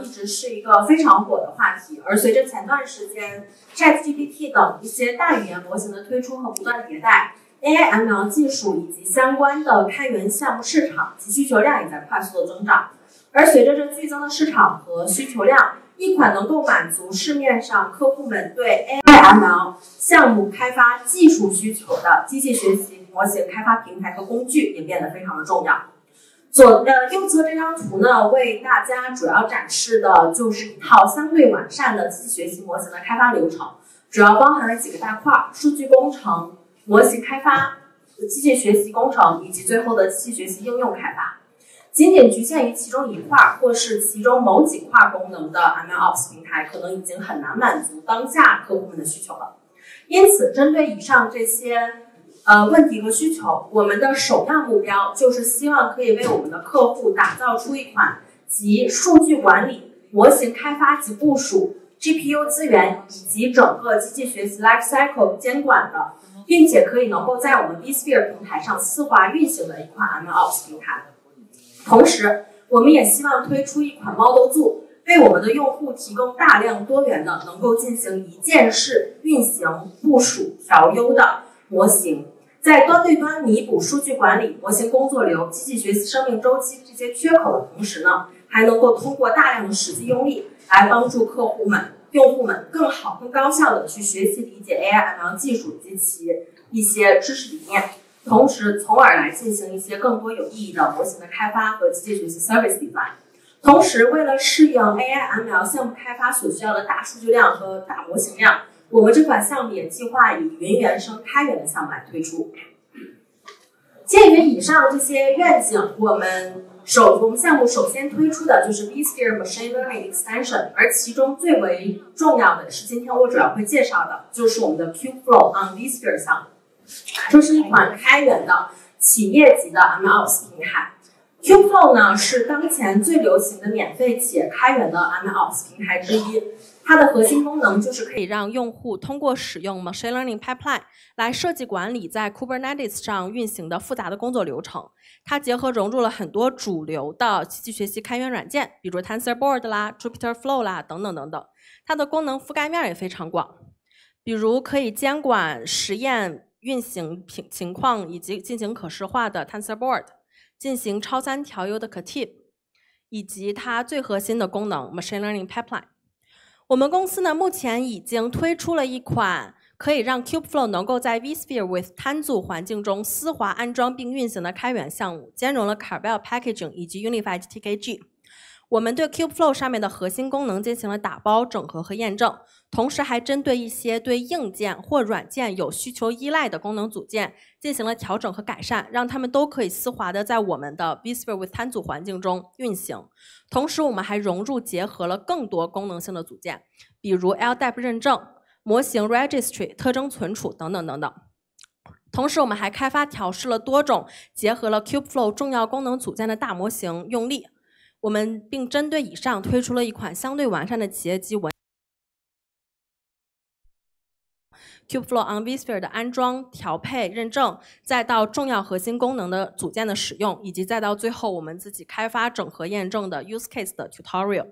一直是一个非常火的话题，而随着前段时间 ChatGPT 等一些大语言模型的推出和不断迭代，AI ML 技术以及相关的开源项目市场及需求量也在快速的增长。而随着这剧增的市场和需求量，一款能够满足市面上客户们对 AI ML 项目开发技术需求的机器学习模型开发平台和工具也变得非常的重要。左呃，右侧这张图呢，为大家主要展示的就是一套相对完善的机器学习模型的开发流程，主要包含了几个大块：数据工程、模型开发、机器学习工程以及最后的机器学习应用开发。仅仅局限于其中一块，或是其中某几块功能的 ML Ops 平台，可能已经很难满足当下客户们的需求了。因此，针对以上这些。呃，问题和需求，我们的首要目标就是希望可以为我们的客户打造出一款集数据管理、模型开发及部署、GPU 资源以及整个机器学习 life cycle 监管的，并且可以能够在我们 v Sphere 平台上丝滑运行的一款 ML OS 平台。同时，我们也希望推出一款 Model Zoo，为我们的用户提供大量多元的能够进行一件事运行、部署、调优的模型。在端对端弥补数据管理、模型工作流、机器学习生命周期这些缺口的同时呢，还能够通过大量的实际用例来帮助客户们、用户们更好、更高效的去学习理解 AI ML 技术及其一些知识理念，同时从而来进行一些更多有意义的模型的开发和机器学习 service d e n 同时，为了适应 AI ML 项目开发所需要的大数据量和大模型量。我们这款项目也计划以云原生开源的项目来推出。鉴于以上这些愿景，我们首从项目首先推出的就是 v i s t e r Machine Learning Extension。而其中最为重要的是，今天我主要会介绍的就是我们的 q f l o w on v i s t e r 项目。这是一款开源的企业级的 ML o p s 平台。q f l o w 呢是当前最流行的免费且开源的 ML 平台之一。它的核心功能就是可以让用户通过使用 machine learning pipeline 来设计管理在 Kubernetes 上运行的复杂的工作流程。它结合融入了很多主流的机器学习开源软件，比如 TensorBoard 啦、Jupyter Flow 啦等等等等。它的功能覆盖面也非常广，比如可以监管实验运行情情况以及进行可视化的 TensorBoard，进行超三调优的 Kt，以及它最核心的功能 machine learning pipeline。我们公司呢，目前已经推出了一款可以让 CubeFlow 能够在 VSphere with 摊 a n z u 环境中丝滑安装并运行的开源项目，兼容了 Carvel Packaging 以及 u n i f i e d t k g 我们对 Kubeflow 上面的核心功能进行了打包、整合和验证，同时还针对一些对硬件或软件有需求依赖的功能组件进行了调整和改善，让他们都可以丝滑的在我们的 VSphere 参组环境中运行。同时，我们还融入结合了更多功能性的组件，比如 LDAP 认证、模型 Registry、特征存储等等等等。同时，我们还开发调试了多种结合了 Kubeflow 重要功能组件的大模型用例。我们并针对以上推出了一款相对完善的企业级文，CubeFlow on VSphere 的安装、调配、认证，再到重要核心功能的组件的使用，以及再到最后我们自己开发整合验证的 Use Case 的 Tutorial。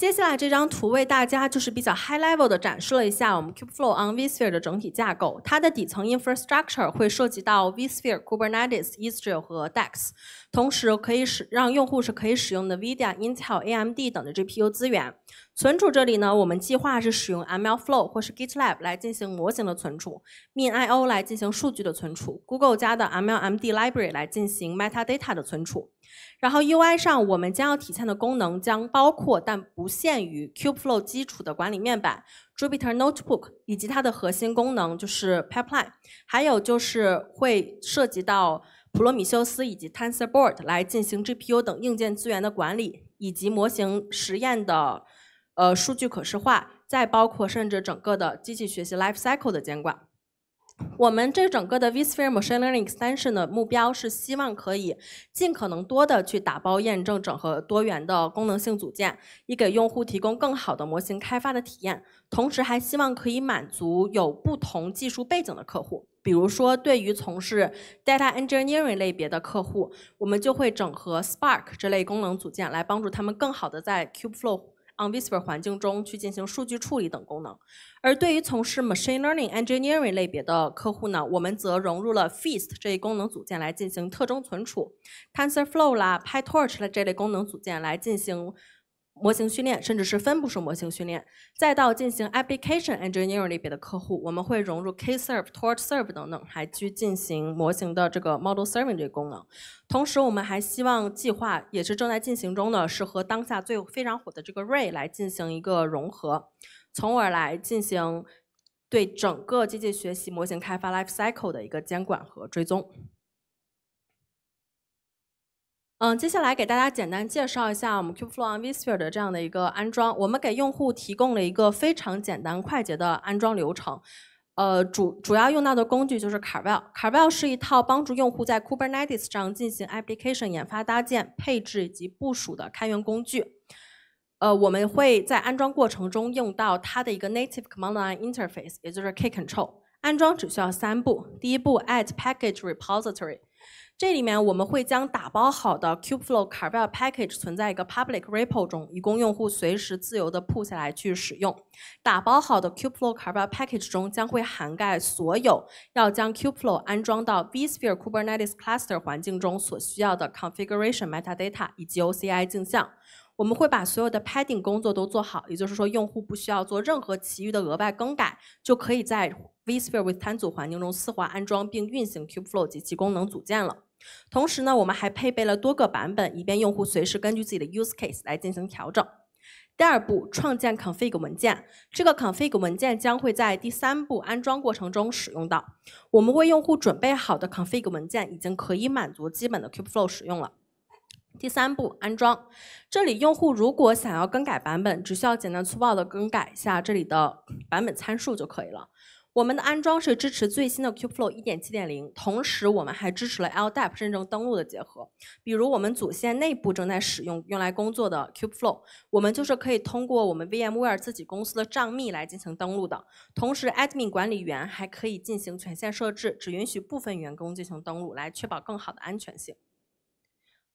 接下来这张图为大家就是比较 high level 的展示了一下我们 Kubeflow on VSphere 的整体架构。它的底层 infrastructure 会涉及到 VSphere、Kubernetes、Istio 和 Dex，同时可以使让用户是可以使用的 NVIDIA、Intel、AMD 等的 GPU 资源。存储这里呢，我们计划是使用 MLflow 或是 GitLab 来进行模型的存储，MinIO 来进行数据的存储，Google 加的 MLMD Library 来进行 metadata 的存储。然后 UI 上我们将要体现的功能将包括但不限于 QFlow 基础的管理面板、Jupyter Notebook 以及它的核心功能就是 Pipeline，还有就是会涉及到普罗米修斯以及 TensorBoard 来进行 GPU 等硬件资源的管理，以及模型实验的呃数据可视化，再包括甚至整个的机器学习 Life Cycle 的监管。我们这整个的 VSPHERE Machine Learning Extension 的目标是希望可以尽可能多的去打包验证、整合多元的功能性组件，以给用户提供更好的模型开发的体验。同时还希望可以满足有不同技术背景的客户，比如说对于从事 Data Engineering 类别的客户，我们就会整合 Spark 这类功能组件，来帮助他们更好的在 Cube Flow on VSPHERE 环境中去进行数据处理等功能。而对于从事 machine learning engineering 类别的客户呢，我们则融入了 f e a s t 这一功能组件来进行特征存储，TensorFlow 啦、PyTorch 的这类功能组件来进行模型训练，甚至是分布式模型训练。再到进行 application engineering 类别的客户，我们会融入 Kserve、Torchserve 等等，还去进行模型的这个 model serving 这个功能。同时，我们还希望计划也是正在进行中的，是和当下最非常火的这个 Ray 来进行一个融合。从而来进行对整个机器学习模型开发 Life Cycle 的一个监管和追踪。嗯，接下来给大家简单介绍一下我们 QFlow on v s p i e r 的这样的一个安装。我们给用户提供了一个非常简单快捷的安装流程。呃，主主要用到的工具就是 c a r v e l a r v e l 是一套帮助用户在 Kubernetes 上进行 Application 研发、搭建、配置以及部署的开源工具。呃，我们会在安装过程中用到它的一个 native command line interface，也就是 k control。安装只需要三步：第一步，add package repository。这里面我们会将打包好的 Kubeflow Carvel package 存在一个 public repo 中，以供用户随时自由的 p u l 下来去使用。打包好的 Kubeflow Carvel package 中将会涵盖所有要将 Kubeflow 安装到 vSphere Kubernetes cluster 环境中所需要的 configuration metadata 以及 OCI 镜像。我们会把所有的 padding 工作都做好，也就是说，用户不需要做任何其余的额外更改，就可以在 VSphere with Tanzu 环境中丝滑安装并运行 Kubeflow 及其功能组件了。同时呢，我们还配备了多个版本，以便用户随时根据自己的 use case 来进行调整。第二步，创建 config 文件。这个 config 文件将会在第三步安装过程中使用到。我们为用户准备好的 config 文件已经可以满足基本的 Kubeflow 使用了。第三步安装，这里用户如果想要更改版本，只需要简单粗暴的更改一下这里的版本参数就可以了。我们的安装是支持最新的 QFlow 一点七点零，同时我们还支持了 LDAP 认证登录的结合。比如我们组线内部正在使用用来工作的 QFlow，我们就是可以通过我们 VMware 自己公司的账密来进行登录的。同时，Admin 管理员还可以进行权限设置，只允许部分员工进行登录，来确保更好的安全性。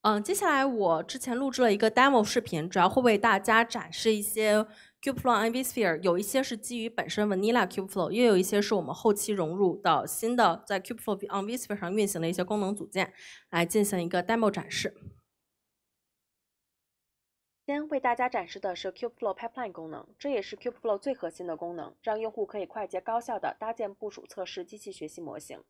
嗯，接下来我之前录制了一个 demo 视频，主要会为大家展示一些 CubeFlow on VSphere，有一些是基于本身 Vanilla CubeFlow，也有一些是我们后期融入到新的在 CubeFlow on VSphere 上运行的一些功能组件，来进行一个 demo 展示。先为大家展示的是 CubeFlow Pipeline 功能，这也是 CubeFlow 最核心的功能，让用户可以快捷高效的搭建、部署、测试机器学习模型。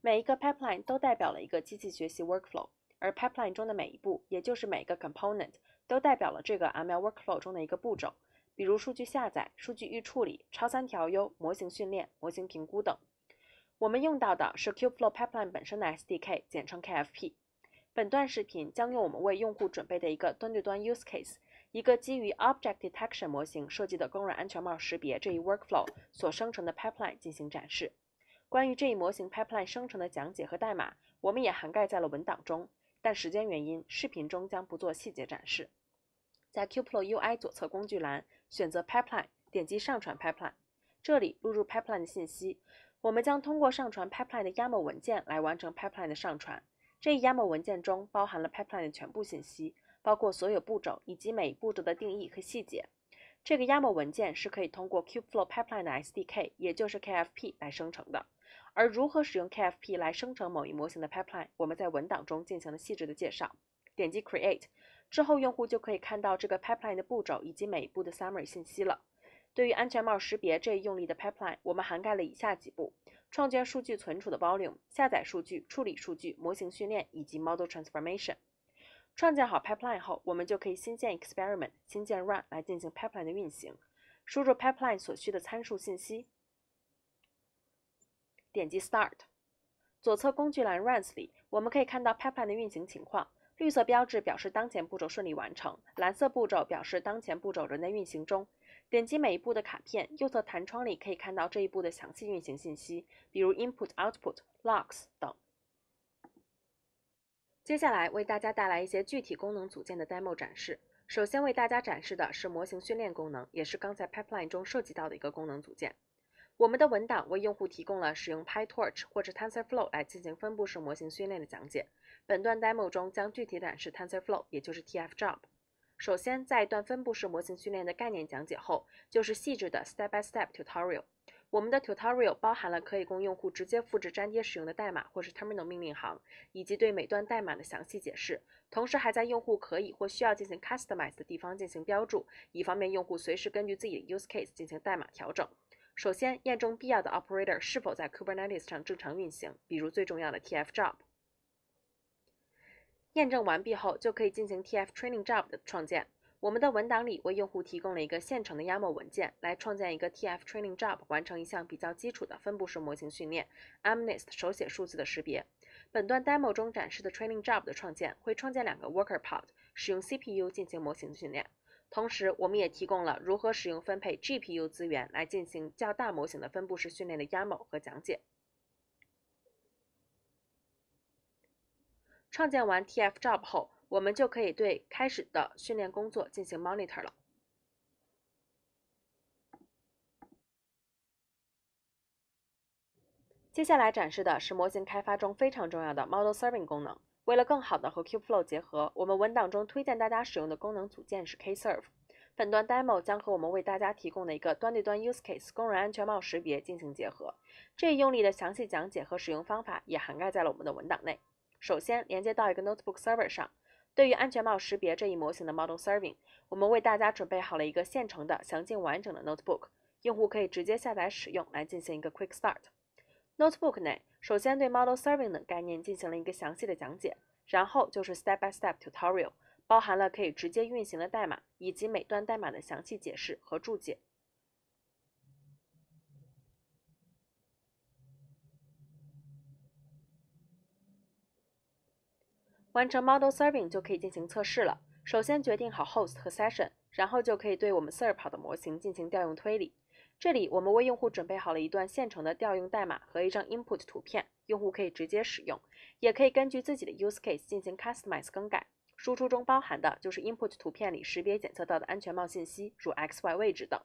每一个 Pipeline 都代表了一个机器学习 Workflow。而 pipeline 中的每一步，也就是每个 component，都代表了这个 ML workflow 中的一个步骤，比如数据下载、数据预处理、超三调优、模型训练、模型评估等。我们用到的是 Kubeflow pipeline 本身的 SDK，简称 KFP。本段视频将用我们为用户准备的一个端对端 use case，一个基于 object detection 模型设计的工人安全帽识别这一 workflow 所生成的 pipeline 进行展示。关于这一模型 pipeline 生成的讲解和代码，我们也涵盖在了文档中。但时间原因，视频中将不做细节展示。在 QFlow UI 左侧工具栏，选择 Pipeline，点击上传 Pipeline。这里录入 Pipeline 的信息。我们将通过上传 Pipeline 的 YAML 文件来完成 Pipeline 的上传。这一 YAML 文件中包含了 Pipeline 的全部信息，包括所有步骤以及每一步骤的定义和细节。这个 YAML 文件是可以通过 QFlow Pipeline 的 SDK，也就是 KFP 来生成的。而如何使用 KFP 来生成某一模型的 pipeline，我们在文档中进行了细致的介绍。点击 Create 之后，用户就可以看到这个 pipeline 的步骤以及每一步的 summary 信息了。对于安全帽识别这一用例的 pipeline，我们涵盖了以下几步：创建数据存储的 volume、下载数据、处理数据、模型训练以及 model transformation。创建好 pipeline 后，我们就可以新建 experiment、新建 run 来进行 pipeline 的运行，输入 pipeline 所需的参数信息。点击 Start，左侧工具栏 Runs 里，我们可以看到 Pipeline 的运行情况。绿色标志表示当前步骤顺利完成，蓝色步骤表示当前步骤仍在运行中。点击每一步的卡片，右侧弹窗里可以看到这一步的详细运行信息，比如 Input、Output、Logs 等。接下来为大家带来一些具体功能组件的 Demo 展示。首先为大家展示的是模型训练功能，也是刚才 Pipeline 中涉及到的一个功能组件。我们的文档为用户提供了使用 PyTorch 或者 TensorFlow 来进行分布式模型训练的讲解。本段 demo 中将具体展示 TensorFlow，也就是 TF Job。首先，在一段分布式模型训练的概念讲解后，就是细致的 step-by-step tutorial。我们的 tutorial 包含了可以供用户直接复制粘贴使用的代码，或是 terminal 命令行，以及对每段代码的详细解释。同时，还在用户可以或需要进行 customize 的地方进行标注，以方便用户随时根据自己的 use case 进行代码调整。首先，验证必要的 operator 是否在 Kubernetes 上正常运行，比如最重要的 TF Job。验证完毕后，就可以进行 TF Training Job 的创建。我们的文档里为用户提供了一个现成的 y a m l 文件，来创建一个 TF Training Job，完成一项比较基础的分布式模型训练 ——MNIST a 手写数字的识别。本段 Demo 中展示的 Training Job 的创建，会创建两个 Worker Pod，使用 CPU 进行模型训练。同时，我们也提供了如何使用分配 GPU 资源来进行较大模型的分布式训练的 y a m l 和讲解。创建完 TF Job 后，我们就可以对开始的训练工作进行 monitor 了。接下来展示的是模型开发中非常重要的 Model Serving 功能。为了更好的和 Kubeflow 结合，我们文档中推荐大家使用的功能组件是 Kserve。本段 demo 将和我们为大家提供的一个端对端 use case 工人安全帽识别进行结合。这一用例的详细讲解和使用方法也涵盖在了我们的文档内。首先连接到一个 notebook server 上。对于安全帽识别这一模型的 model serving，我们为大家准备好了一个现成的详尽完整的 notebook，用户可以直接下载使用来进行一个 quick start。notebook 内首先对 model serving 的概念进行了一个详细的讲解，然后就是 step by step tutorial，包含了可以直接运行的代码以及每段代码的详细解释和注解。完成 model serving 就可以进行测试了。首先决定好 host 和 session，然后就可以对我们 serve 跑的模型进行调用推理。这里我们为用户准备好了一段现成的调用代码和一张 input 图片，用户可以直接使用，也可以根据自己的 use case 进行 customize 更改。输出中包含的就是 input 图片里识别检测到的安全帽信息，如 x y 位置等。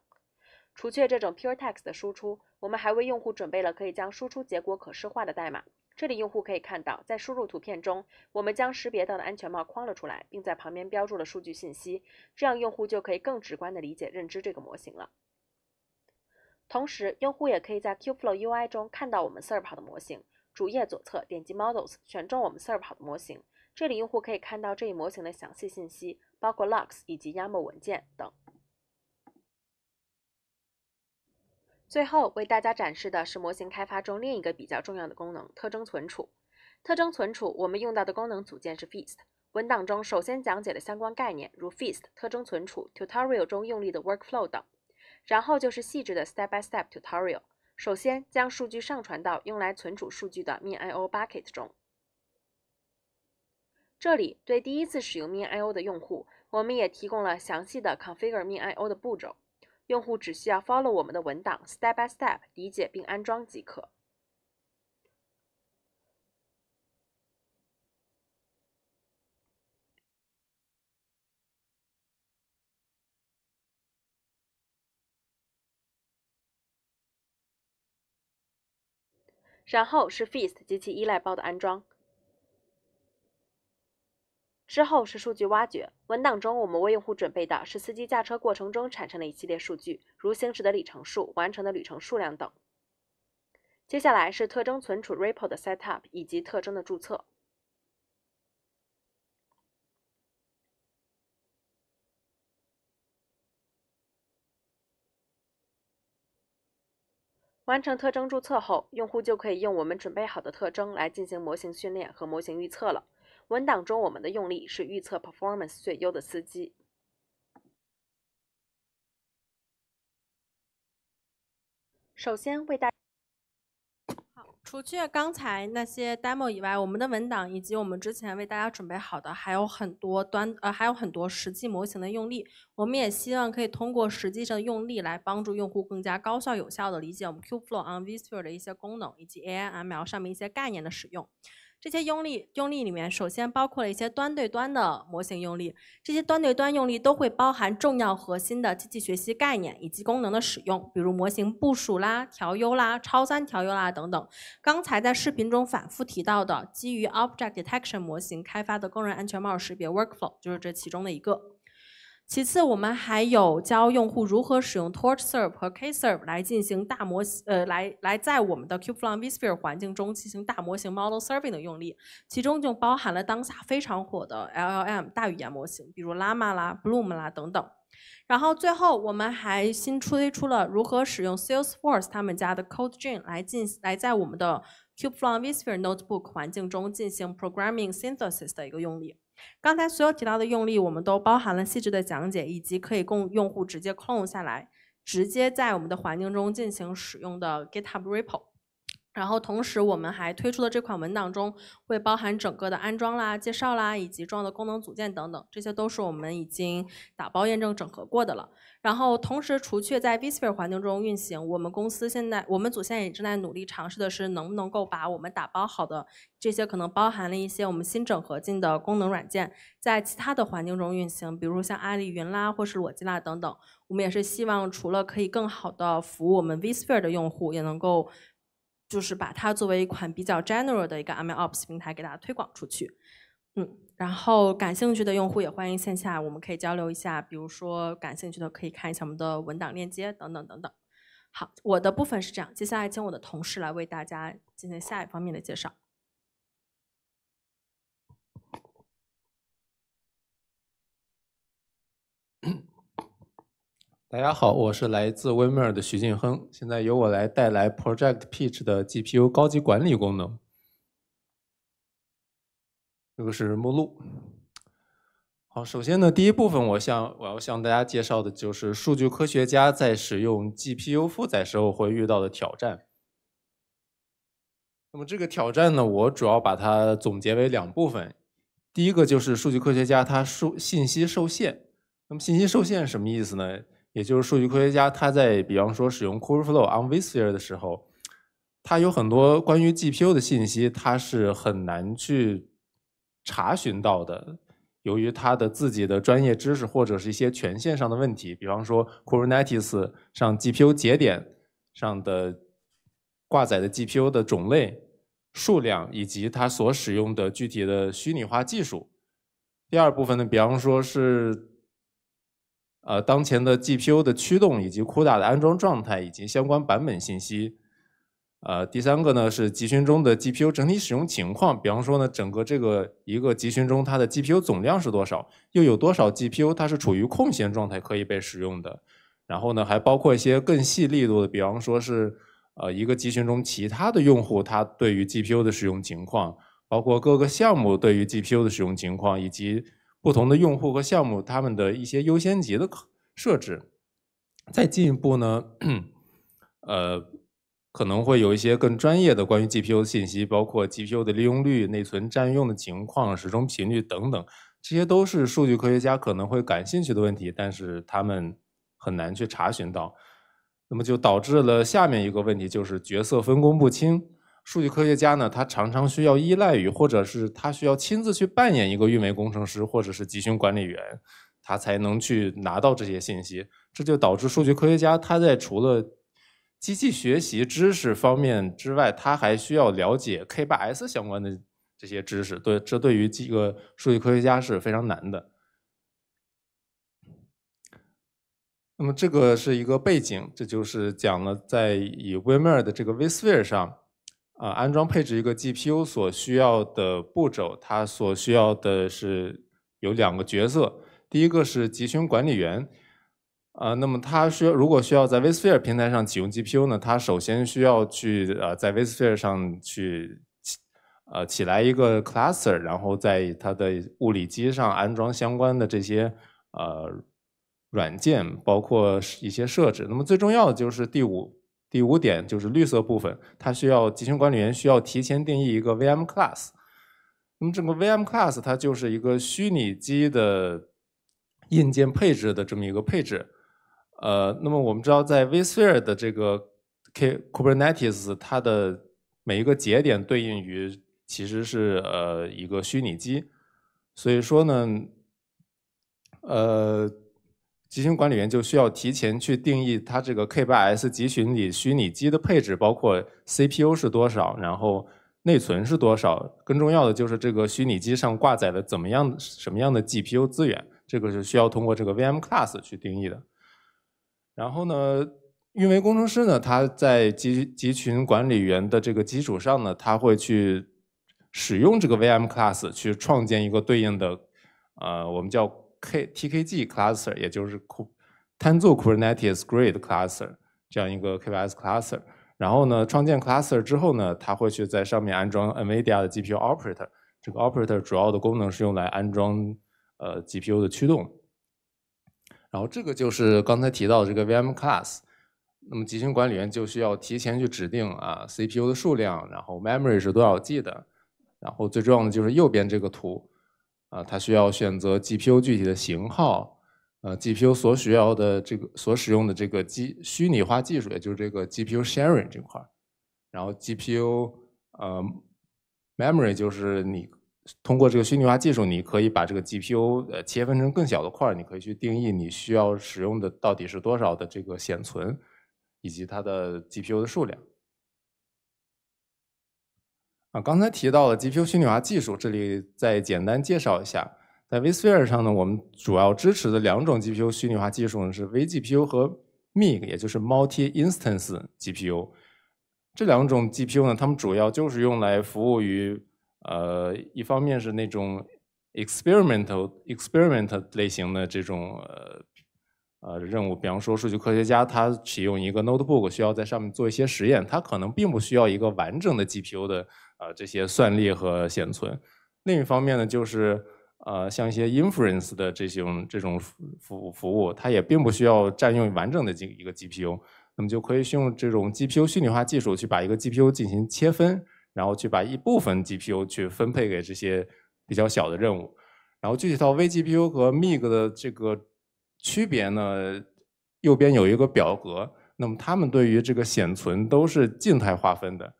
除却这种 pure text 的输出，我们还为用户准备了可以将输出结果可视化的代码。这里用户可以看到，在输入图片中，我们将识别到的安全帽框了出来，并在旁边标注了数据信息，这样用户就可以更直观地理解认知这个模型了。同时，用户也可以在 QFlow UI 中看到我们 s e r p 好的模型。主页左侧点击 Models，选中我们 s e r p 好的模型，这里用户可以看到这一模型的详细信息，包括 Logs 以及 YAML 文件等。最后为大家展示的是模型开发中另一个比较重要的功能——特征存储。特征存储我们用到的功能组件是 Feast。文档中首先讲解的相关概念，如 Feast 特征存储、Tutorial 中用力的 Workflow 等。然后就是细致的 step by step tutorial。首先，将数据上传到用来存储数据的 MinIO bucket 中。这里对第一次使用 MinIO 的用户，我们也提供了详细的 configure MinIO 的步骤。用户只需要 follow 我们的文档 step by step 理解并安装即可。然后是 Feast 及其依赖包的安装，之后是数据挖掘。文档中我们为用户准备的是司机驾车过程中产生的一系列数据，如行驶的里程数、完成的旅程数量等。接下来是特征存储 r e p o 的 set up 以及特征的注册。完成特征注册后，用户就可以用我们准备好的特征来进行模型训练和模型预测了。文档中我们的用例是预测 performance 最优的司机。首先为大家。除去刚才那些 demo 以外，我们的文档以及我们之前为大家准备好的还有很多端，呃还有很多实际模型的用例。我们也希望可以通过实际的用例来帮助用户更加高效、有效的理解我们 QFlow on v i s u h l r e 的一些功能，以及 a i m l 上面一些概念的使用。这些用力用力里面，首先包括了一些端对端的模型用力。这些端对端用力都会包含重要核心的机器学习概念以及功能的使用，比如模型部署啦、调优啦、超三调优啦等等。刚才在视频中反复提到的，基于 object detection 模型开发的工人安全帽识别 workflow 就是这其中的一个。其次，我们还有教用户如何使用 Torch Serve、和 K Serve 来进行大模呃来来在我们的 Kubeflow Visphere 环境中进行大模型 Model Serving 的用例，其中就包含了当下非常火的 LLM 大语言模型，比如 Llama、啦 Bloom、啦等等。然后最后，我们还新推出了如何使用 Salesforce 他们家的 CodeGen 来进来在我们的 Kubeflow Visphere Notebook 环境中进行 Programming Synthesis 的一个用例。刚才所有提到的用例，我们都包含了细致的讲解，以及可以供用户直接 clone 下来，直接在我们的环境中进行使用的 GitHub repo。然后同时，我们还推出的这款文档中会包含整个的安装啦、介绍啦，以及重要的功能组件等等，这些都是我们已经打包验证整合过的了。然后同时，除却在 VSPHERE 环境中运行，我们公司现在我们组现在也正在努力尝试的是，能不能够把我们打包好的这些可能包含了一些我们新整合进的功能软件，在其他的环境中运行，比如像阿里云啦，或是裸机啦等等。我们也是希望除了可以更好的服务我们 VSPHERE 的用户，也能够。就是把它作为一款比较 general 的一个 ML Ops 平台给大家推广出去，嗯，然后感兴趣的用户也欢迎线下我们可以交流一下，比如说感兴趣的可以看一下我们的文档链接等等等等。好，我的部分是这样，接下来请我的同事来为大家进行下一方面的介绍。大家好，我是来自 w i m e r 的徐静亨，现在由我来带来 Project Peach 的 GPU 高级管理功能。这个是目录。好，首先呢，第一部分我向我要向大家介绍的就是数据科学家在使用 GPU 负载时候会遇到的挑战。那么这个挑战呢，我主要把它总结为两部分。第一个就是数据科学家他受信息受限。那么信息受限什么意思呢？也就是数据科学家，他在比方说使用 q u b e f l o w on VSphere 的时候，他有很多关于 GPU 的信息，他是很难去查询到的，由于他的自己的专业知识或者是一些权限上的问题，比方说 Kubernetes 上 GPU 节点上的挂载的 GPU 的种类、数量以及它所使用的具体的虚拟化技术。第二部分呢，比方说是。呃，当前的 GPU 的驱动以及库大的安装状态以及相关版本信息，呃，第三个呢是集群中的 GPU 整体使用情况，比方说呢，整个这个一个集群中它的 GPU 总量是多少，又有多少 GPU 它是处于空闲状态可以被使用的，然后呢，还包括一些更细力度的，比方说是呃一个集群中其他的用户他对于 GPU 的使用情况，包括各个项目对于 GPU 的使用情况以及。不同的用户和项目，他们的一些优先级的设置，再进一步呢，呃，可能会有一些更专业的关于 GPU 的信息，包括 GPU 的利用率、内存占用的情况、时钟频率等等，这些都是数据科学家可能会感兴趣的问题，但是他们很难去查询到。那么就导致了下面一个问题，就是角色分工不清。数据科学家呢，他常常需要依赖于，或者是他需要亲自去扮演一个运维工程师，或者是集群管理员，他才能去拿到这些信息。这就导致数据科学家他在除了机器学习知识方面之外，他还需要了解 k 8 s 相关的这些知识。对，这对于几个数据科学家是非常难的。那么这个是一个背景，这就是讲了在以 VMware 的这个 vSphere 上。啊，安装配置一个 GPU 所需要的步骤，它所需要的是有两个角色。第一个是集群管理员，啊，那么他需如果需要在 v s p i e r 平台上启用 GPU 呢，他首先需要去啊在 v s p i e r 上去起呃起来一个 cluster，然后在它的物理机上安装相关的这些呃软件，包括一些设置。那么最重要的就是第五。第五点就是绿色部分，它需要集群管理员需要提前定义一个 VM class。那么这个 VM class 它就是一个虚拟机的硬件配置的这么一个配置。呃，那么我们知道在 VSphere 的这个 Kubernetes，它的每一个节点对应于其实是呃一个虚拟机，所以说呢，呃。集群管理员就需要提前去定义它这个 K8S 集群里虚拟机的配置，包括 CPU 是多少，然后内存是多少。更重要的就是这个虚拟机上挂载的怎么样什么样的 GPU 资源，这个是需要通过这个 VM class 去定义的。然后呢，运维工程师呢，他在集集群管理员的这个基础上呢，他会去使用这个 VM class 去创建一个对应的，呃，我们叫。KTKG cluster，也就是 Tanzu Kubernetes Grid cluster，这样一个 k v s cluster。然后呢，创建 cluster 之后呢，它会去在上面安装 NVIDIA 的 GPU operator。这个 operator 主要的功能是用来安装呃 GPU 的驱动。然后这个就是刚才提到的这个 VM class。那么集群管理员就需要提前去指定啊 CPU 的数量，然后 memory 是多少 G 的，然后最重要的就是右边这个图。啊，它需要选择 GPU 具体的型号，呃，GPU 所需要的这个所使用的这个机虚拟化技术，也就是这个 GPU sharing 这块儿，然后 GPU 呃 memory 就是你通过这个虚拟化技术，你可以把这个 GPU 呃切分成更小的块儿，你可以去定义你需要使用的到底是多少的这个显存，以及它的 GPU 的数量。刚才提到了 GPU 虚拟化技术，这里再简单介绍一下，在 v h e a e 上呢，我们主要支持的两种 GPU 虚拟化技术呢是 vGPU 和 MIG，也就是 Multi-Instance GPU。这两种 GPU 呢，它们主要就是用来服务于呃，一方面是那种 experimental、experiment 类型的这种呃任务，比方说数据科学家他使用一个 notebook 需要在上面做一些实验，他可能并不需要一个完整的 GPU 的。啊，这些算力和显存。另一方面呢，就是呃，像一些 inference 的这种这种服服务，它也并不需要占用完整的一个 GPU。那么就可以用这种 GPU 虚拟化技术去把一个 GPU 进行切分，然后去把一部分 GPU 去分配给这些比较小的任务。然后具体到 vGPU 和 MIG 的这个区别呢，右边有一个表格。那么它们对于这个显存都是静态划分的。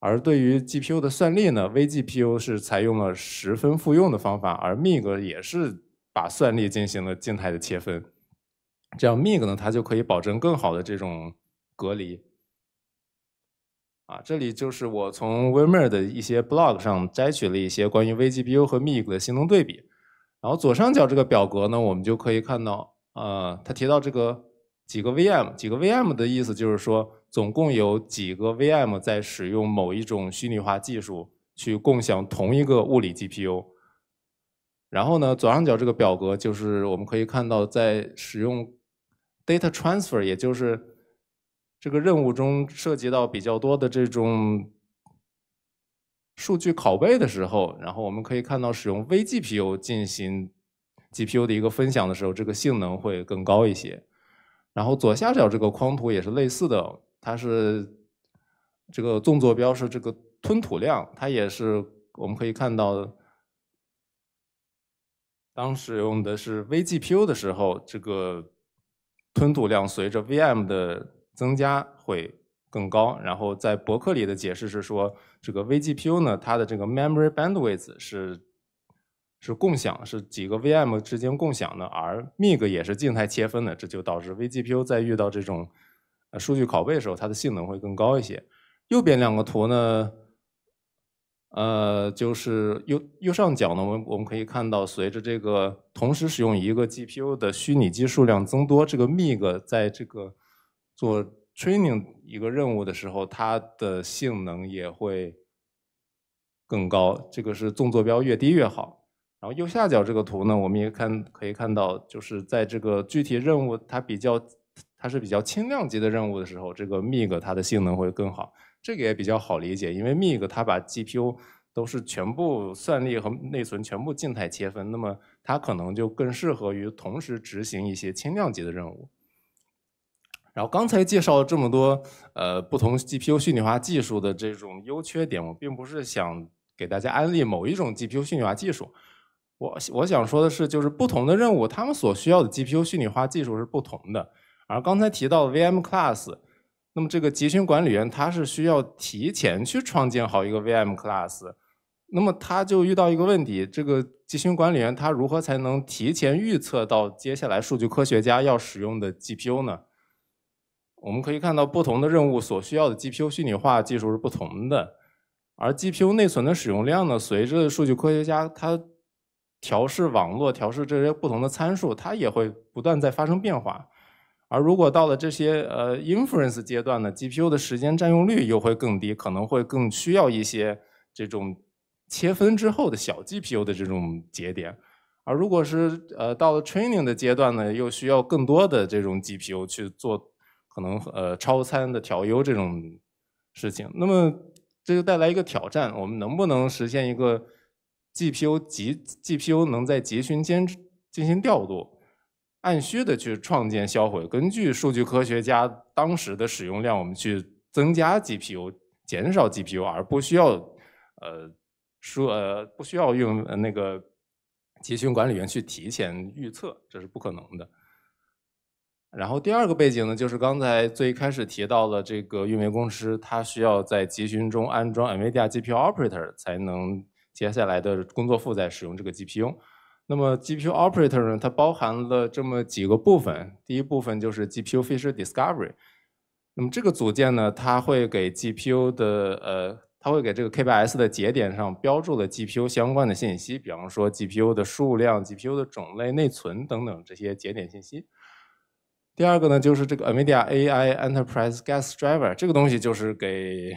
而对于 GPU 的算力呢，vGPU 是采用了十分复用的方法，而 MIG 也是把算力进行了静态的切分，这样 MIG 呢，它就可以保证更好的这种隔离。啊，这里就是我从 V-MER 的一些 blog 上摘取了一些关于 vGPU 和 MIG 的性能对比，然后左上角这个表格呢，我们就可以看到，呃，它提到这个几个 VM，几个 VM 的意思就是说。总共有几个 VM 在使用某一种虚拟化技术去共享同一个物理 GPU。然后呢，左上角这个表格就是我们可以看到，在使用 data transfer，也就是这个任务中涉及到比较多的这种数据拷贝的时候，然后我们可以看到使用 vGPU 进行 GPU 的一个分享的时候，这个性能会更高一些。然后左下角这个框图也是类似的。它是这个纵坐标是这个吞吐量，它也是我们可以看到，当使用的是 vGPU 的时候，这个吞吐量随着 VM 的增加会更高。然后在博客里的解释是说，这个 vGPU 呢，它的这个 memory bandwidth 是是共享，是几个 VM 之间共享的，而 Mig 也是静态切分的，这就导致 vGPU 在遇到这种数据拷贝时候它的性能会更高一些。右边两个图呢，呃，就是右右上角呢，我们我们可以看到，随着这个同时使用一个 GPU 的虚拟机数量增多，这个 Meg 在这个做 training 一个任务的时候，它的性能也会更高。这个是纵坐标越低越好。然后右下角这个图呢，我们也看可以看到，就是在这个具体任务它比较。它是比较轻量级的任务的时候，这个 MIG 它的性能会更好。这个也比较好理解，因为 MIG 它把 GPU 都是全部算力和内存全部静态切分，那么它可能就更适合于同时执行一些轻量级的任务。然后刚才介绍了这么多呃不同 GPU 虚拟化技术的这种优缺点，我并不是想给大家安利某一种 GPU 虚拟化技术。我我想说的是，就是不同的任务，他们所需要的 GPU 虚拟化技术是不同的。而刚才提到的 VM class，那么这个集群管理员他是需要提前去创建好一个 VM class，那么他就遇到一个问题：这个集群管理员他如何才能提前预测到接下来数据科学家要使用的 GPU 呢？我们可以看到，不同的任务所需要的 GPU 虚拟化技术是不同的，而 GPU 内存的使用量呢，随着数据科学家他调试网络、调试这些不同的参数，它也会不断在发生变化。而如果到了这些呃 inference 阶段呢，GPU 的时间占用率又会更低，可能会更需要一些这种切分之后的小 GPU 的这种节点。而如果是呃到了 training 的阶段呢，又需要更多的这种 GPU 去做可能呃超参的调优这种事情。那么这就带来一个挑战，我们能不能实现一个 GPU 集 GPU 能在集群间进行调度？按需的去创建、销毁，根据数据科学家当时的使用量，我们去增加 GPU、减少 GPU，而不需要，呃，说呃不需要用那个集群管理员去提前预测，这是不可能的。然后第二个背景呢，就是刚才最开始提到了这个运维公司，它需要在集群中安装 NVIDIA GPU Operator，才能接下来的工作负载使用这个 GPU。那么 GPU operator 呢？它包含了这么几个部分。第一部分就是 GPU Fisher Discovery。那么这个组件呢，它会给 GPU 的呃，它会给这个 K8S 的节点上标注了 GPU 相关的信息，比方说 GPU 的数量、GPU 的种类、内存等等这些节点信息。第二个呢，就是这个 NVIDIA AI Enterprise g a s Driver，这个东西就是给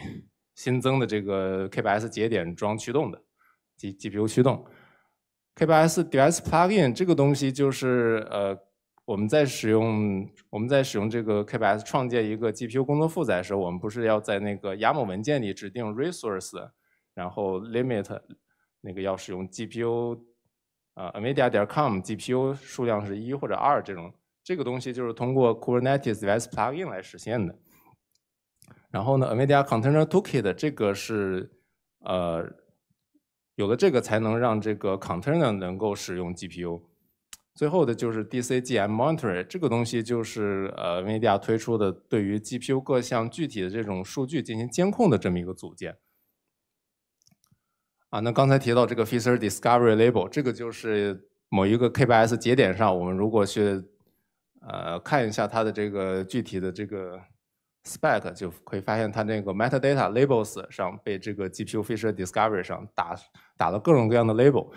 新增的这个 K8S 节点装驱动的，G GPU 驱动。K8s Device Plugin 这个东西就是呃我们在使用我们在使用这个 K8s 创建一个 GPU 工作负载的时，候，我们不是要在那个 YAML 文件里指定 resource，然后 limit 那个要使用 GPU 啊 a m e d i a 点 com GPU 数量是一或者二这种，这个东西就是通过 Kubernetes Device Plugin 来实现的。然后呢 a m e d i a Container Toolkit 这个是呃。有了这个，才能让这个 container 能够使用 GPU。最后的就是 DC GM Monitor 这个东西，就是呃，NVIDIA 推出的，对于 GPU 各项具体的这种数据进行监控的这么一个组件。啊，那刚才提到这个 f e a t e r Discovery Label，这个就是某一个 K8S 节点上，我们如果去呃看一下它的这个具体的这个。spec 就可以发现它那个 metadata labels 上被这个 GPU Fisher discovery 上打打了各种各样的 label，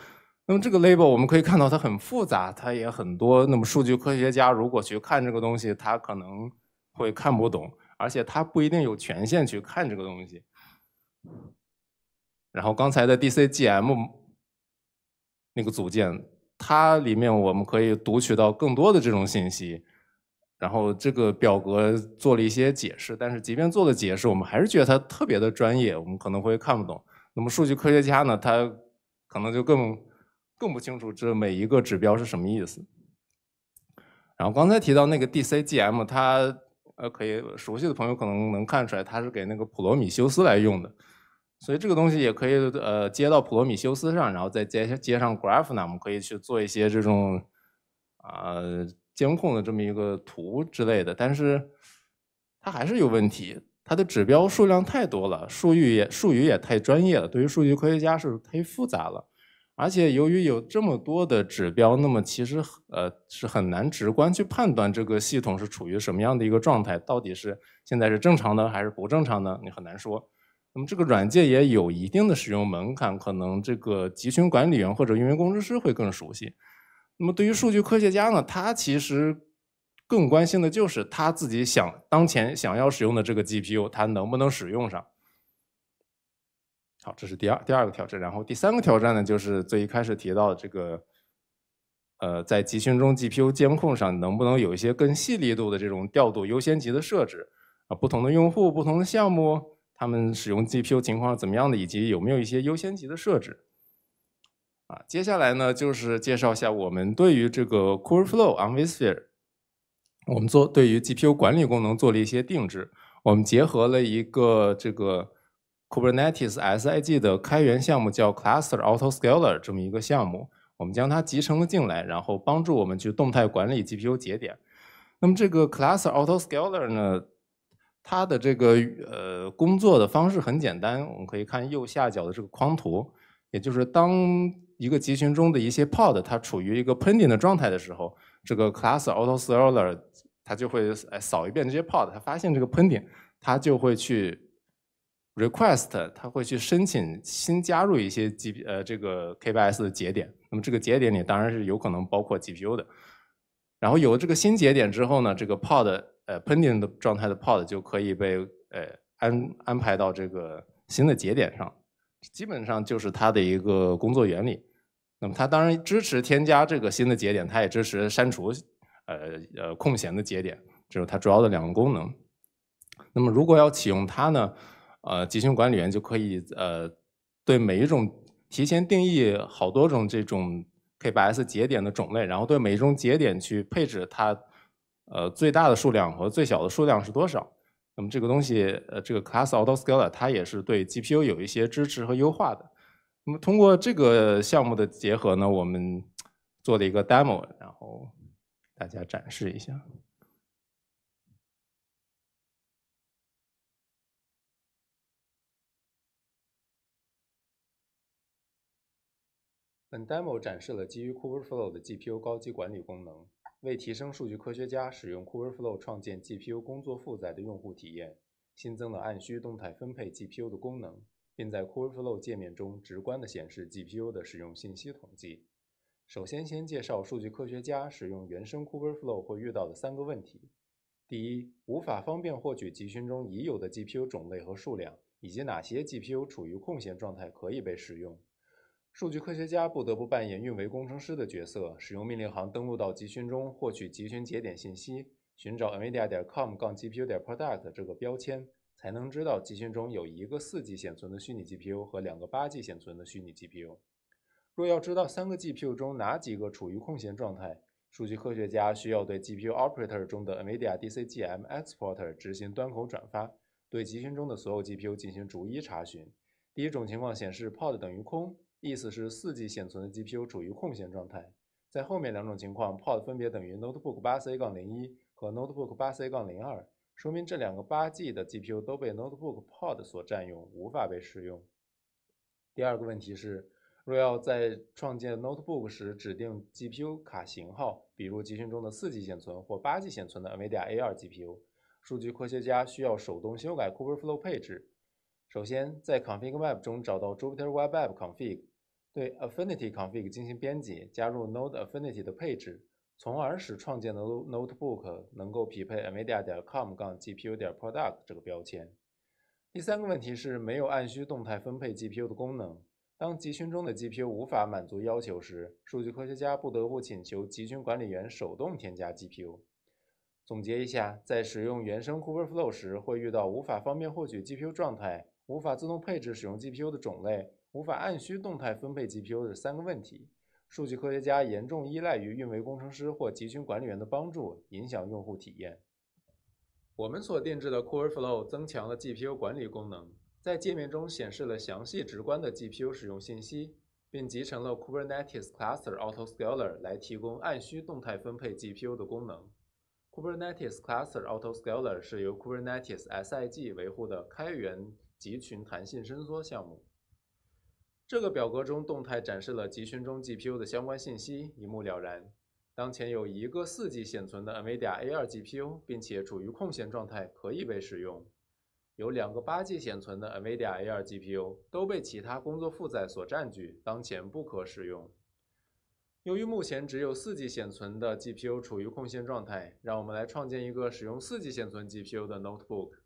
那么这个 label 我们可以看到它很复杂，它也很多。那么数据科学家如果去看这个东西，他可能会看不懂，而且他不一定有权限去看这个东西。然后刚才的 DCGM 那个组件，它里面我们可以读取到更多的这种信息。然后这个表格做了一些解释，但是即便做了解释，我们还是觉得它特别的专业，我们可能会看不懂。那么数据科学家呢，他可能就更更不清楚这每一个指标是什么意思。然后刚才提到那个 DCGM，它呃可以熟悉的朋友可能能看出来，它是给那个普罗米修斯来用的，所以这个东西也可以呃接到普罗米修斯上，然后再接接上 Graph 呢，我们可以去做一些这种啊。监控的这么一个图之类的，但是它还是有问题。它的指标数量太多了，术语也术语也太专业了，对于数据科学家是太复杂了。而且由于有这么多的指标，那么其实呃是很难直观去判断这个系统是处于什么样的一个状态，到底是现在是正常的还是不正常呢？你很难说。那么这个软件也有一定的使用门槛，可能这个集群管理员或者运维工程师会更熟悉。那么对于数据科学家呢，他其实更关心的就是他自己想当前想要使用的这个 GPU，他能不能使用上。好，这是第二第二个挑战。然后第三个挑战呢，就是最一开始提到的这个，呃，在集群中 GPU 监控上能不能有一些更细腻度的这种调度优先级的设置？啊，不同的用户、不同的项目，他们使用 GPU 情况怎么样的，以及有没有一些优先级的设置？啊，接下来呢，就是介绍一下我们对于这个 c o r l Flow on v s p h e r e 我们做对于 GPU 管理功能做了一些定制。我们结合了一个这个 Kubernetes SIG 的开源项目，叫 Cluster Autoscaler，这么一个项目，我们将它集成了进来，然后帮助我们去动态管理 GPU 节点。那么这个 Cluster Autoscaler 呢，它的这个呃工作的方式很简单，我们可以看右下角的这个框图，也就是当一个集群中的一些 Pod，它处于一个 Pending 的状态的时候，这个 Class Autoscaler 它就会扫一遍这些 Pod，它发现这个 Pending，它就会去 Request，它会去申请新加入一些 G 呃这个 K8s 的节点。那么这个节点里当然是有可能包括 GPU 的。然后有了这个新节点之后呢，这个 Pod 呃 Pending 的状态的 Pod 就可以被呃安安排到这个新的节点上。基本上就是它的一个工作原理。那么它当然支持添加这个新的节点，它也支持删除，呃呃空闲的节点，这是它主要的两个功能。那么如果要启用它呢，呃集群管理员就可以呃对每一种提前定义好多种这种 K8S 节点的种类，然后对每一种节点去配置它呃最大的数量和最小的数量是多少。那么这个东西呃这个 Class AutoScaler 它也是对 GPU 有一些支持和优化的。那么通过这个项目的结合呢，我们做了一个 demo，然后大家展示一下。本 demo 展示了基于 q u b r f l o w 的 GPU 高级管理功能，为提升数据科学家使用 q u b r f l o w 创建 GPU 工作负载的用户体验，新增了按需动态分配 GPU 的功能。并在 k u o r f l o w 界面中直观的显示 GPU 的使用信息统计。首先，先介绍数据科学家使用原生 k u o r f l o w 会遇到的三个问题。第一，无法方便获取集群中已有的 GPU 种类和数量，以及哪些 GPU 处于空闲状态可以被使用。数据科学家不得不扮演运维工程师的角色，使用命令行登录到集群中，获取集群节点信息，寻找 NVIDIA 点 com 杠 GPU 点 product 这个标签。才能知道集群中有一个 4G 显存的虚拟 GPU 和两个 8G 显存的虚拟 GPU。若要知道三个 GPU 中哪几个处于空闲状态，数据科学家需要对 GPU operator 中的 NVIDIA DC GM exporter 执行端口转发，对集群中的所有 GPU 进行逐一查询。第一种情况显示 pod 等于空，意思是 4G 显存的 GPU 处于空闲状态。在后面两种情况，pod 分别等于 notebook8c-01 和 notebook8c-02。说明这两个八 G 的 GPU 都被 Notebook Pod 所占用，无法被使用。第二个问题是，若要在创建 Notebook 时指定 GPU 卡型号，比如集群中的四 G 显存或八 G 显存的 NVIDIA A2 GPU，数据科学家需要手动修改 Kubeflow 配置。首先，在 Config Map 中找到 Jupyter Web App Config，对 Affinity Config 进行编辑，加入 Node Affinity 的配置。从而使创建的 notebook 能够匹配 amedia 点 com 杠 gpu 点 product 这个标签。第三个问题是没有按需动态分配 GPU 的功能。当集群中的 GPU 无法满足要求时，数据科学家不得不请求集群管理员手动添加 GPU。总结一下，在使用原生 Kubernetes 时，会遇到无法方便获取 GPU 状态、无法自动配置使用 GPU 的种类、无法按需动态分配 GPU 的三个问题。数据科学家严重依赖于运维工程师或集群管理员的帮助，影响用户体验。我们所定制的 Core Flow 增强了 GPU 管理功能，在界面中显示了详细直观的 GPU 使用信息，并集成了 Kubernetes Cluster Autoscaler 来提供按需动态分配 GPU 的功能。Kubernetes Cluster Autoscaler 是由 Kubernetes SIG 维护的开源集群弹性伸缩项目。这个表格中动态展示了集群中 GPU 的相关信息，一目了然。当前有一个 4G 显存的 NVIDIA A2 GPU，并且处于空闲状态，可以被使用。有两个 8G 显存的 NVIDIA A2 GPU 都被其他工作负载所占据，当前不可使用。由于目前只有 4G 显存的 GPU 处于空闲状态，让我们来创建一个使用 4G 显存 GPU 的 Notebook。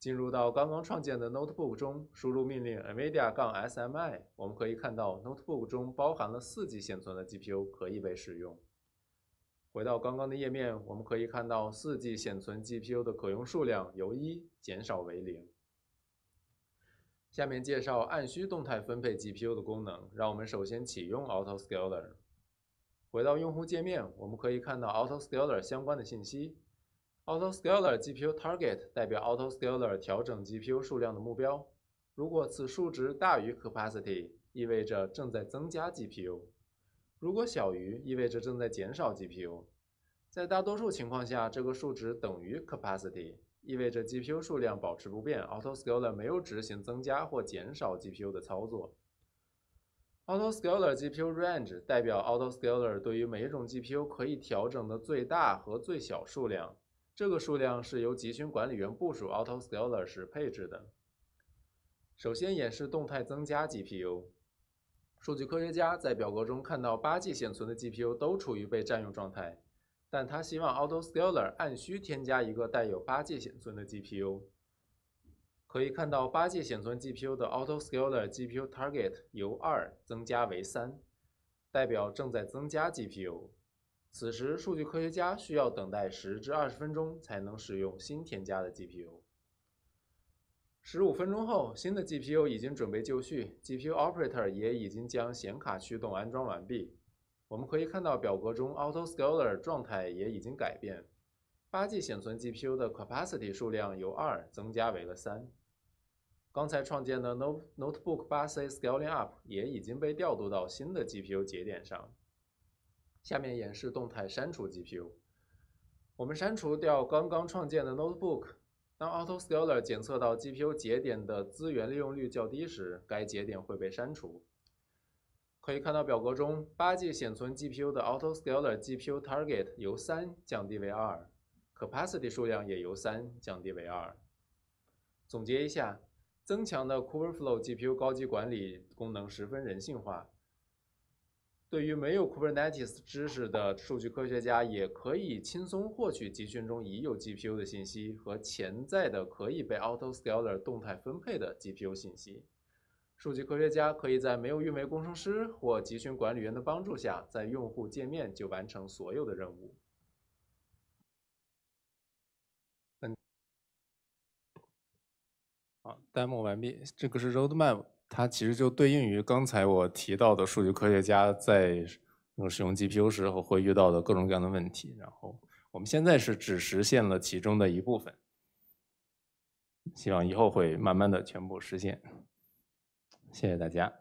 进入到刚刚创建的 notebook 中，输入命令 nvidia-smi，我们可以看到 notebook 中包含了 4G 显存的 GPU 可以被使用。回到刚刚的页面，我们可以看到 4G 显存 GPU 的可用数量由一减少为零。下面介绍按需动态分配 GPU 的功能。让我们首先启用 auto scaler。回到用户界面，我们可以看到 auto scaler 相关的信息。AutoScaler GPU Target 代表 AutoScaler 调整 GPU 数量的目标。如果此数值大于 Capacity，意味着正在增加 GPU；如果小于，意味着正在减少 GPU。在大多数情况下，这个数值等于 Capacity，意味着 GPU 数量保持不变，AutoScaler 没有执行增加或减少 GPU 的操作。AutoScaler GPU Range 代表 AutoScaler 对于每一种 GPU 可以调整的最大和最小数量。这个数量是由集群管理员部署 AutoScaler 时配置的。首先演示动态增加 GPU。数据科学家在表格中看到八 G 显存的 GPU 都处于被占用状态，但他希望 AutoScaler 按需添加一个带有八 G 显存的 GPU。可以看到八 G 显存 GPU 的 AutoScaler GPU Target 由二增加为三，代表正在增加 GPU。此时，数据科学家需要等待十至二十分钟才能使用新添加的 GPU。十五分钟后，新的 GPU 已经准备就绪，GPU operator 也已经将显卡驱动安装完毕。我们可以看到表格中 auto scaler 状态也已经改变，8G 显存 GPU 的 capacity 数量由二增加为了三。刚才创建的 note notebook 8 C scaling up 也已经被调度到新的 GPU 节点上。下面演示动态删除 GPU。我们删除掉刚刚创建的 notebook，当 auto scaler 检测到 GPU 节点的资源利用率较低时，该节点会被删除。可以看到表格中，8G 显存 GPU 的 auto scaler GPU target 由三降低为二，capacity 数量也由三降低为二。总结一下，增强的 c o o e r f l o w GPU 高级管理功能十分人性化。对于没有 Kubernetes 知识的数据科学家，也可以轻松获取集群中已有 GPU 的信息和潜在的可以被 AutoScaler 动态分配的 GPU 信息。数据科学家可以在没有运维工程师或集群管理员的帮助下，在用户界面就完成所有的任务。嗯，好，demo 完毕，这个是 Roadmap。它其实就对应于刚才我提到的数据科学家在使用 GPU 时候会遇到的各种各样的问题，然后我们现在是只实现了其中的一部分，希望以后会慢慢的全部实现。谢谢大家。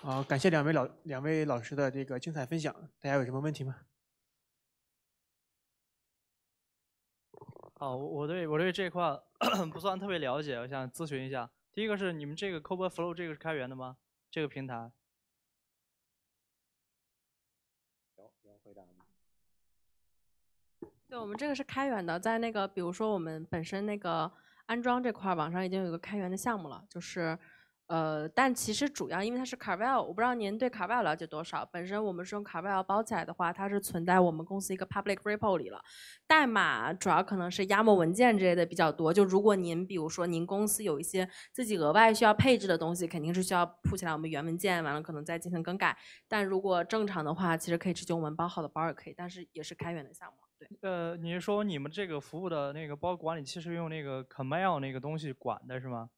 好，感谢两位老两位老师的这个精彩分享，大家有什么问题吗？哦，我对我对这块 不算特别了解，我想咨询一下。第一个是你们这个 c o b r Flow 这个是开源的吗？这个平台？有有回答吗？对我们这个是开源的，在那个比如说我们本身那个安装这块，网上已经有一个开源的项目了，就是。呃，但其实主要因为它是 Carvel，我不知道您对 Carvel 了解多少。本身我们是用 Carvel 包起来的话，它是存在我们公司一个 public repo 里了。代码主要可能是压缩文件之类的比较多。就如果您比如说您公司有一些自己额外需要配置的东西，肯定是需要铺起来我们原文件，完了可能再进行更改。但如果正常的话，其实可以直接我们包好的包也可以，但是也是开源的项目。对。呃，你是说你们这个服务的那个包管理器是用那个 c a m e l 那个东西管的是吗？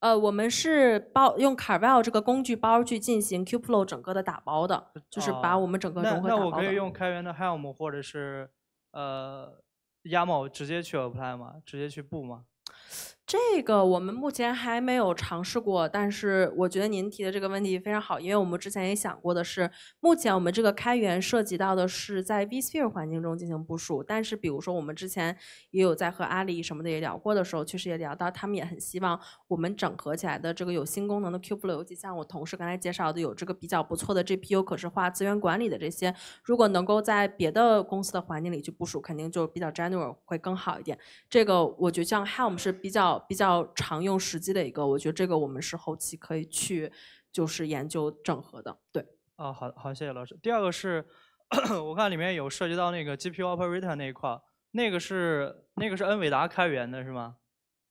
呃，我们是包用 a r v e l 这个工具包去进行 Kublo 整个的打包的，就是把我们整个融合打包。那我可以用开源的 helm 或者是呃 yaml 直接去 apply 吗？直接去布吗？这个我们目前还没有尝试过，但是我觉得您提的这个问题非常好，因为我们之前也想过的是，目前我们这个开源涉及到的是在 VSphere 环境中进行部署，但是比如说我们之前也有在和阿里什么的也聊过的时候，确实也聊到他们也很希望我们整合起来的这个有新功能的 Q 流计算，像我同事刚才介绍的有这个比较不错的 GPU 可视化资源管理的这些，如果能够在别的公司的环境里去部署，肯定就比较 general 会更好一点。这个我觉得像 helm 是比较。比较常用、实际的一个，我觉得这个我们是后期可以去就是研究整合的。对，啊，好，好，谢谢老师。第二个是，我看里面有涉及到那个 GPU operator 那一块，那个是那个是恩伟达开源的是吗？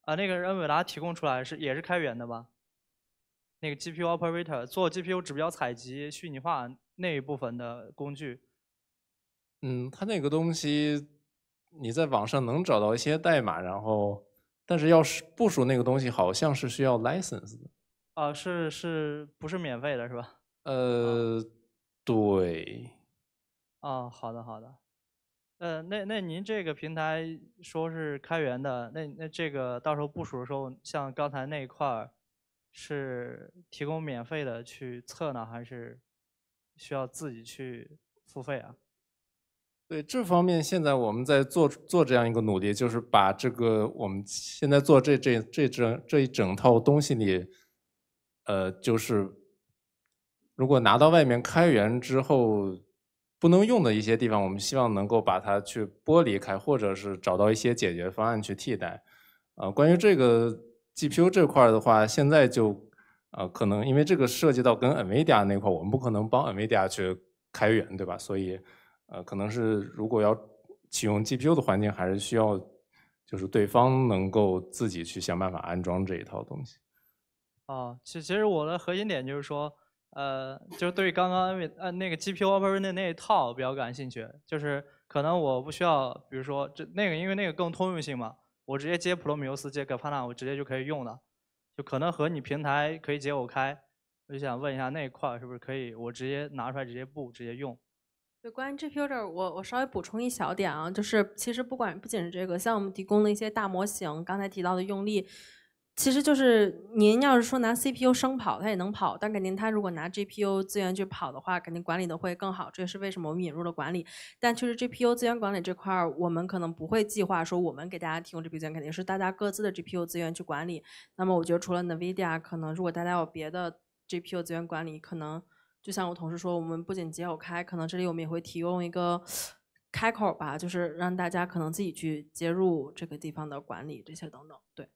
啊，那个是恩伟达提供出来是也是开源的吧？那个 GPU operator 做 GPU 指标采集虚拟化那一部分的工具，嗯，它那个东西你在网上能找到一些代码，然后。但是要是部署那个东西，好像是需要 license 的啊，是是不是免费的，是吧？呃，对。啊，好的好的。呃，那那您这个平台说是开源的，那那这个到时候部署的时候，像刚才那一块儿是提供免费的去测呢，还是需要自己去付费啊？对这方面，现在我们在做做这样一个努力，就是把这个我们现在做这这这整这一整套东西里，呃，就是如果拿到外面开源之后不能用的一些地方，我们希望能够把它去剥离开，或者是找到一些解决方案去替代。啊，关于这个 GPU 这块的话，现在就啊，可能因为这个涉及到跟 NVIDIA 那块，我们不可能帮 NVIDIA 去开源，对吧？所以。呃，可能是如果要启用 GPU 的环境，还是需要就是对方能够自己去想办法安装这一套东西。哦，其其实我的核心点就是说，呃，就对刚刚那那个 GPU operator 那那一套比较感兴趣。就是可能我不需要，比如说这那个，因为那个更通用性嘛，我直接接普罗米修斯接 Grafana，我直接就可以用了。就可能和你平台可以解耦开，我就想问一下那一块儿是不是可以，我直接拿出来直接布直接用。关于 GPU 这儿，我我稍微补充一小点啊，就是其实不管不仅是这个，像我们提供的一些大模型，刚才提到的用例，其实就是您要是说拿 CPU 生跑，它也能跑，但肯定它如果拿 GPU 资源去跑的话，肯定管理的会更好。这也是为什么我们引入了管理。但确实 GPU 资源管理这块儿，我们可能不会计划说我们给大家提供这笔资源，肯定是大家各自的 GPU 资源去管理。那么我觉得除了 NVIDIA，可能如果大家有别的 GPU 资源管理，可能。就像我同事说，我们不仅接口开，可能这里我们也会提供一个开口吧，就是让大家可能自己去接入这个地方的管理这些等等。对。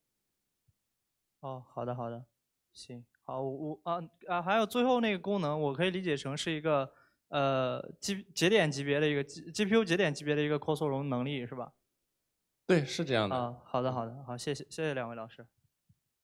哦，好的好的，行好，我我啊啊，还有最后那个功能，我可以理解成是一个呃 G 节点级别的一个 G G P U 节点级别的一个扩缩容能力是吧？对，是这样的。啊，好的好的，好谢谢谢谢两位老师。